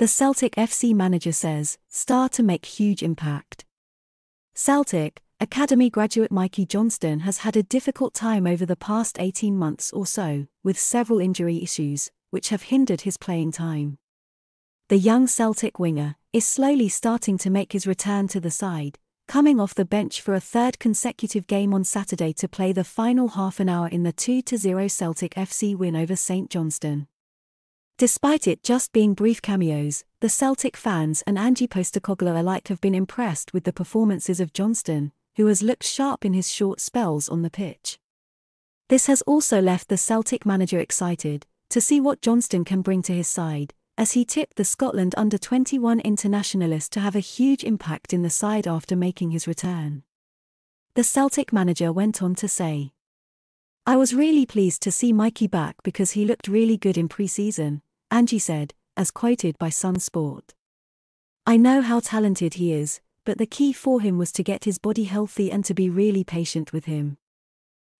The Celtic FC manager says, star to make huge impact. Celtic, Academy graduate Mikey Johnston has had a difficult time over the past 18 months or so, with several injury issues, which have hindered his playing time. The young Celtic winger is slowly starting to make his return to the side, coming off the bench for a third consecutive game on Saturday to play the final half an hour in the 2 0 Celtic FC win over St Johnston. Despite it just being brief cameos, the Celtic fans and Angie Postacoglu alike have been impressed with the performances of Johnston, who has looked sharp in his short spells on the pitch. This has also left the Celtic manager excited to see what Johnston can bring to his side, as he tipped the Scotland under 21 internationalist to have a huge impact in the side after making his return. The Celtic manager went on to say, I was really pleased to see Mikey back because he looked really good in pre season, Angie said, as quoted by Sun Sport. I know how talented he is, but the key for him was to get his body healthy and to be really patient with him.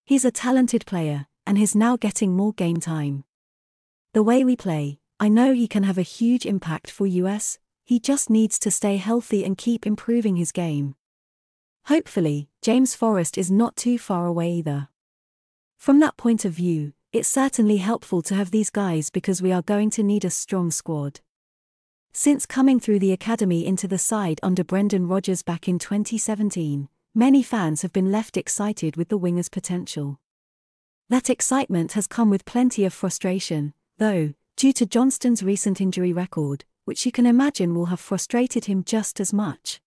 He's a talented player, and he's now getting more game time. The way we play, I know he can have a huge impact for US, he just needs to stay healthy and keep improving his game. Hopefully, James Forrest is not too far away either. From that point of view, it's certainly helpful to have these guys because we are going to need a strong squad. Since coming through the academy into the side under Brendan Rodgers back in 2017, many fans have been left excited with the winger's potential. That excitement has come with plenty of frustration, though, due to Johnston's recent injury record, which you can imagine will have frustrated him just as much.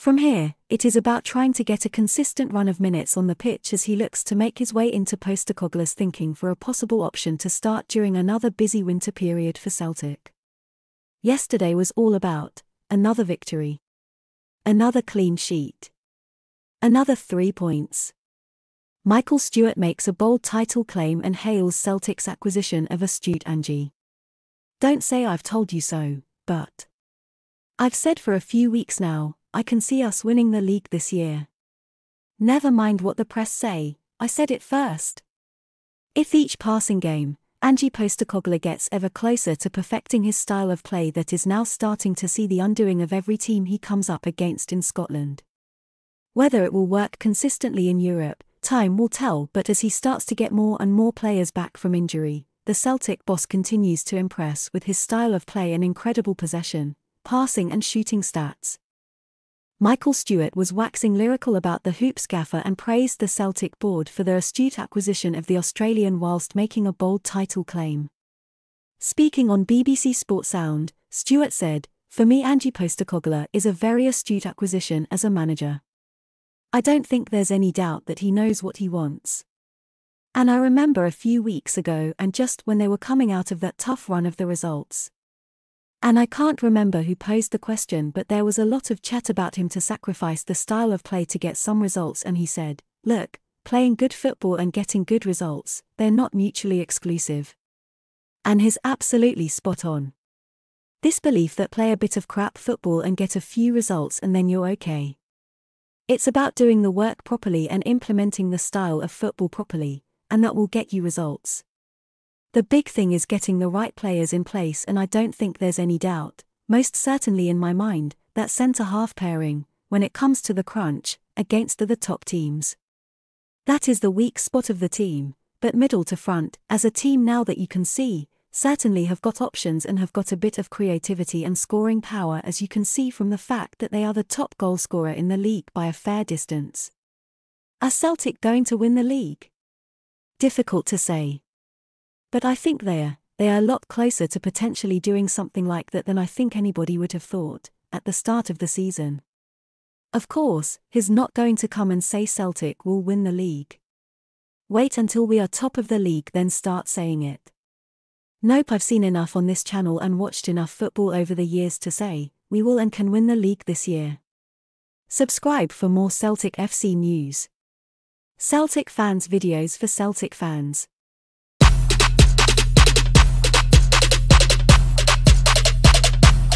From here, it is about trying to get a consistent run of minutes on the pitch as he looks to make his way into Postacoglu's thinking for a possible option to start during another busy winter period for Celtic. Yesterday was all about another victory, another clean sheet, another three points. Michael Stewart makes a bold title claim and hails Celtic's acquisition of astute Angie. Don't say I've told you so, but. I've said for a few weeks now, I can see us winning the league this year. Never mind what the press say, I said it first. If each passing game, Angie Postacoglu gets ever closer to perfecting his style of play that is now starting to see the undoing of every team he comes up against in Scotland. Whether it will work consistently in Europe, time will tell, but as he starts to get more and more players back from injury, the Celtic boss continues to impress with his style of play and incredible possession, passing and shooting stats. Michael Stewart was waxing lyrical about the hoops gaffer and praised the Celtic board for their astute acquisition of the Australian whilst making a bold title claim. Speaking on BBC Sport Sound, Stewart said, For me, Angie Postacogla is a very astute acquisition as a manager. I don't think there's any doubt that he knows what he wants. And I remember a few weeks ago and just when they were coming out of that tough run of the results, and I can't remember who posed the question, but there was a lot of chat about him to sacrifice the style of play to get some results, and he said, Look, playing good football and getting good results, they're not mutually exclusive. And he's absolutely spot on. This belief that play a bit of crap football and get a few results and then you're okay. It's about doing the work properly and implementing the style of football properly, and that will get you results. The big thing is getting the right players in place, and I don't think there's any doubt, most certainly in my mind, that centre half pairing, when it comes to the crunch, against the, the top teams. That is the weak spot of the team, but middle to front, as a team now that you can see, certainly have got options and have got a bit of creativity and scoring power as you can see from the fact that they are the top goalscorer in the league by a fair distance. Are Celtic going to win the league? Difficult to say. But I think they are, they are a lot closer to potentially doing something like that than I think anybody would have thought, at the start of the season. Of course, he's not going to come and say Celtic will win the league. Wait until we are top of the league, then start saying it. Nope, I've seen enough on this channel and watched enough football over the years to say, we will and can win the league this year. Subscribe for more Celtic FC news. Celtic fans videos for Celtic fans.